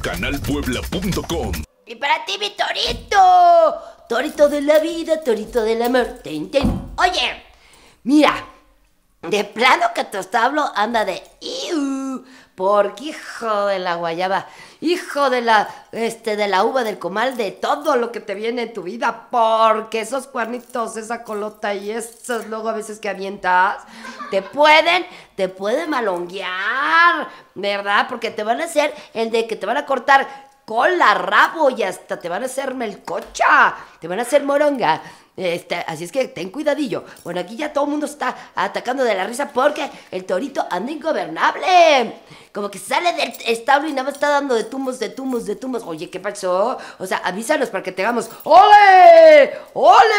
canalpuebla.com. Y para ti, mi torito. Torito de la vida, torito del amor. muerte, Oye, mira. De plano que tu establo anda de porque hijo de la guayaba, hijo de la, este, de la uva del comal, de todo lo que te viene en tu vida, porque esos cuernitos, esa colota y esos luego a veces que avientas, te pueden, te pueden malonguear, ¿verdad? Porque te van a hacer el de que te van a cortar cola, rabo y hasta te van a hacer melcocha, te van a hacer moronga, este, así es que ten cuidadillo. Bueno, aquí ya todo el mundo está atacando de la risa porque el torito anda ingobernable. Como que sale del establo y nada más está dando de tumbos, de tumbos, de tumbos. Oye, ¿qué pasó? O sea, avísanos para que tengamos ¡Ole!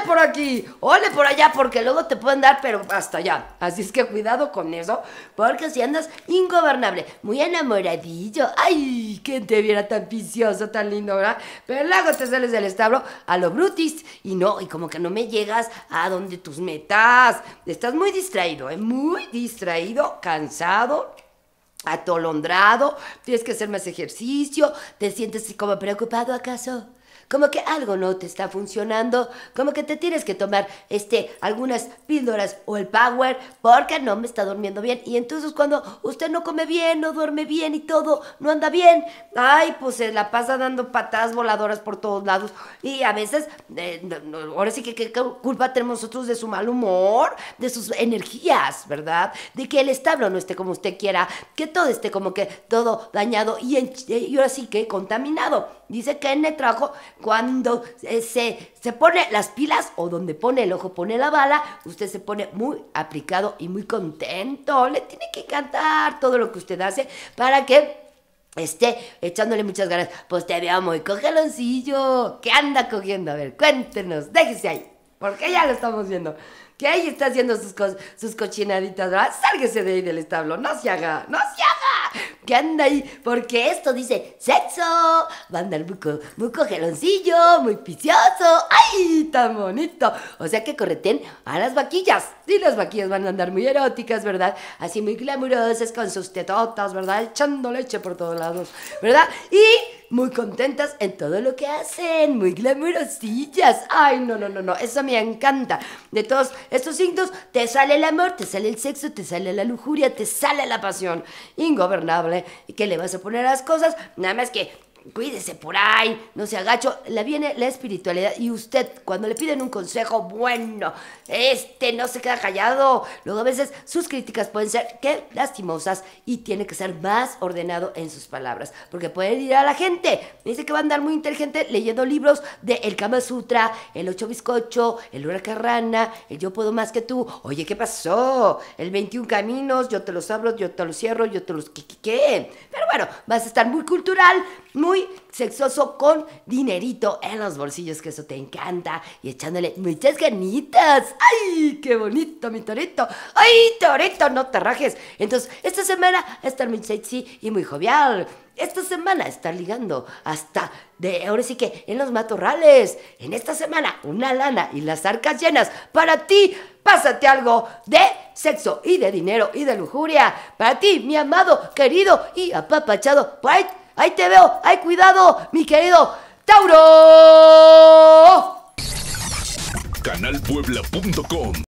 por aquí, ole por allá, porque luego te pueden dar, pero hasta allá. Así es que cuidado con eso, porque si andas ingobernable, muy enamoradillo, ay, que te viera tan vicioso, tan lindo, ¿verdad? Pero luego te sales del establo a lo brutis y no, y como que no me llegas a donde tus metas. Estás muy distraído, ¿eh? muy distraído, cansado, atolondrado, tienes que hacer más ejercicio, te sientes como preocupado acaso como que algo no te está funcionando, como que te tienes que tomar este, algunas píldoras o el power porque no me está durmiendo bien. Y entonces cuando usted no come bien, no duerme bien y todo, no anda bien, ay, pues se la pasa dando patadas voladoras por todos lados. Y a veces, eh, ahora sí que qué culpa tenemos nosotros de su mal humor, de sus energías, ¿verdad? De que el establo no esté como usted quiera, que todo esté como que todo dañado y, y ahora sí que contaminado. Dice que en el trabajo cuando eh, se, se pone las pilas o donde pone el ojo pone la bala, usted se pone muy aplicado y muy contento. Le tiene que encantar todo lo que usted hace para que esté echándole muchas ganas. Pues te veo muy cogeloncillo. ¿Qué anda cogiendo? A ver, cuéntenos, déjese ahí, porque ya lo estamos viendo. Que ahí está haciendo sus, cosas, sus cochinaditas, ¿verdad? Sálguese de ahí del establo, no se haga, no se haga anda ahí? Porque esto dice sexo. Va a andar buco, buco geloncillo, muy picioso. ¡Ay, tan bonito! O sea que correten a las vaquillas. y las vaquillas van a andar muy eróticas, ¿verdad? Así muy glamurosas con sus tetotas, ¿verdad? Echando leche por todos lados, ¿verdad? Y muy contentas en todo lo que hacen, muy glamurosillas. Ay, no, no, no, no, eso me encanta. De todos estos signos, te sale el amor, te sale el sexo, te sale la lujuria, te sale la pasión ingobernable. ¿Y qué le vas a poner a las cosas? Nada más que cuídese por ahí, no se agacho. le viene la espiritualidad y usted cuando le piden un consejo, bueno, este no se queda callado. Luego a veces sus críticas pueden ser que lastimosas y tiene que ser más ordenado en sus palabras, porque puede ir a la gente. dice que va a andar muy inteligente leyendo libros de El Kama Sutra, El Ocho Bizcocho, El Hora Carrana, El Yo Puedo Más Que Tú. Oye, ¿qué pasó? El 21 Caminos, yo te los abro, yo te los cierro, yo te los... ¿Qué? bueno, vas a estar muy cultural, muy sexoso con dinerito en los bolsillos, que eso te encanta, y echándole muchas ganitas. ¡Ay, qué bonito, mi torito! ¡Ay, torito, no te rajes! Entonces, esta semana va a estar muy sexy y muy jovial. Esta semana está ligando hasta de ahora sí que en los matorrales. En esta semana, una lana y las arcas llenas. Para ti, pásate algo de sexo y de dinero y de lujuria. Para ti, mi amado, querido y apapachado. White. Pues, ahí, te veo, hay cuidado, mi querido Tauro. Canalpuebla.com